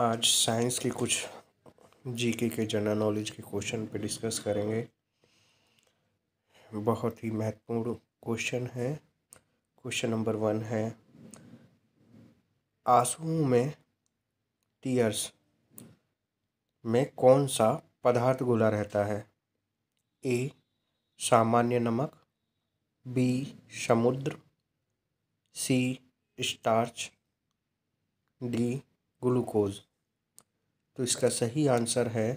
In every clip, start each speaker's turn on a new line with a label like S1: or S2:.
S1: आज साइंस के कुछ जीके के जनरल नॉलेज के क्वेश्चन पे डिस्कस करेंगे बहुत ही महत्वपूर्ण क्वेश्चन है क्वेश्चन नंबर वन है आंसुओं में टीयर्स में कौन सा पदार्थ घुला रहता है ए सामान्य नमक बी समुद्र सी स्टार्च डी ग्लूकोज तो इसका सही आंसर है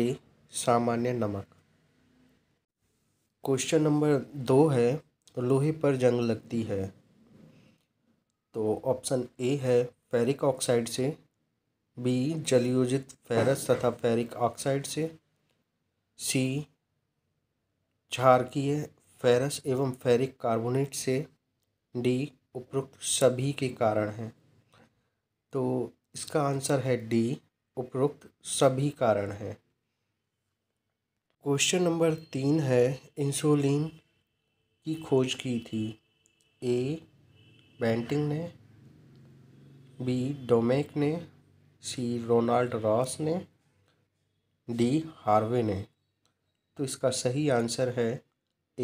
S1: ए सामान्य नमक क्वेश्चन नंबर दो है लोहे पर जंग लगती है तो ऑप्शन ए है फेरिक ऑक्साइड से बी जलयोजित फेरस तथा फेरिक ऑक्साइड से सी क्षारकीय फेरस एवं फेरिक कार्बोनेट से डी उपरोक्त सभी के कारण हैं तो इसका आंसर है डी उपरोक्त सभी कारण हैं क्वेश्चन नंबर तीन है इंसुलिन की खोज की थी ए बेंटिंग ने बी डोमेक ने सी रोनाल्ड रॉस ने डी हार्वे ने तो इसका सही आंसर है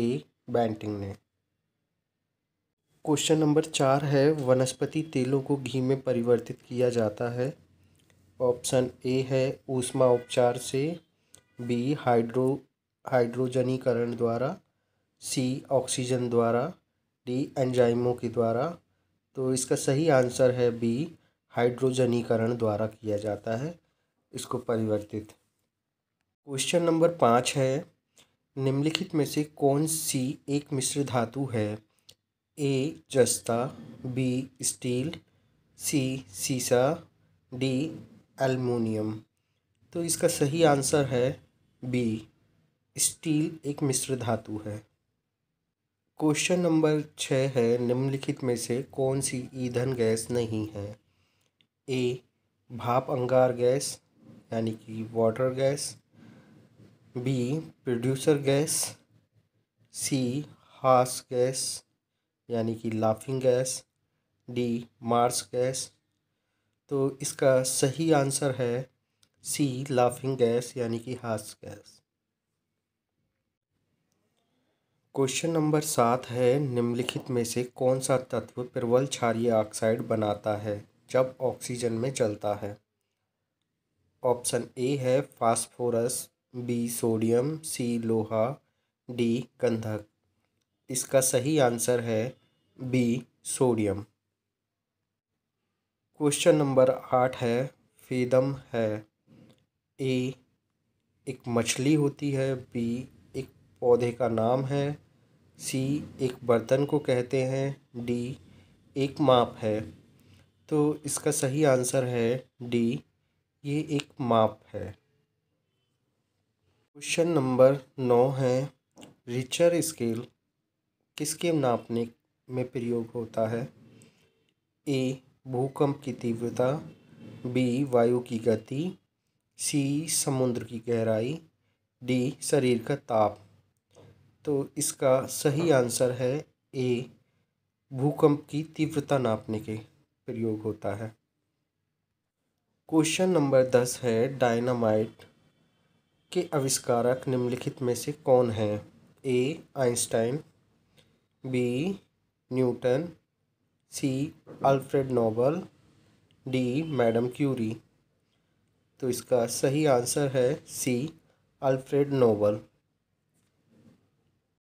S1: ए बैंटिंग ने क्वेश्चन नंबर चार है वनस्पति तेलों को घी में परिवर्तित किया जाता है ऑप्शन ए है ऊष्मा उपचार से बी हाइड्रो हाइड्रोजनीकरण द्वारा सी ऑक्सीजन द्वारा डी एंजाइमों के द्वारा तो इसका सही आंसर है बी हाइड्रोजनीकरण द्वारा किया जाता है इसको परिवर्तित क्वेश्चन नंबर पाँच है निम्नलिखित में से कौन सी एक मिश्र धातु है ए जस्ता बी स्टील सी सीसा डी एलमोनियम तो इसका सही आंसर है बी स्टील एक मिश्र धातु है क्वेश्चन नंबर छः है निम्नलिखित में से कौन सी ईंधन गैस नहीं है ए भाप अंगार गैस यानी कि water gas B producer gas C हास गैस यानी कि laughing gas D marsh gas तो इसका सही आंसर है सी लाफिंग गैस यानी कि हास गैस क्वेश्चन नंबर सात है निम्नलिखित में से कौन सा तत्व प्रबल क्षारीय ऑक्साइड बनाता है जब ऑक्सीजन में चलता है ऑप्शन ए है फास्फोरस बी सोडियम सी लोहा डी कंधक इसका सही आंसर है बी सोडियम क्वेश्चन नंबर आठ है फेदम है ए एक मछली होती है बी एक पौधे का नाम है सी एक बर्तन को कहते हैं डी एक माप है तो इसका सही आंसर है डी ये एक माप है क्वेश्चन नंबर नौ है रिचर स्केल किसके नापने में प्रयोग होता है ए भूकंप की तीव्रता बी वायु की गति सी समुद्र की गहराई डी शरीर का ताप तो इसका सही आंसर है ए भूकंप की तीव्रता नापने के प्रयोग होता है क्वेश्चन नंबर दस है डायनामाइट के आविष्कारक निम्नलिखित में से कौन है A Einstein B Newton C Alfred Nobel D madam Curie तो इसका सही आंसर है सी अल्फ्रेड नोबल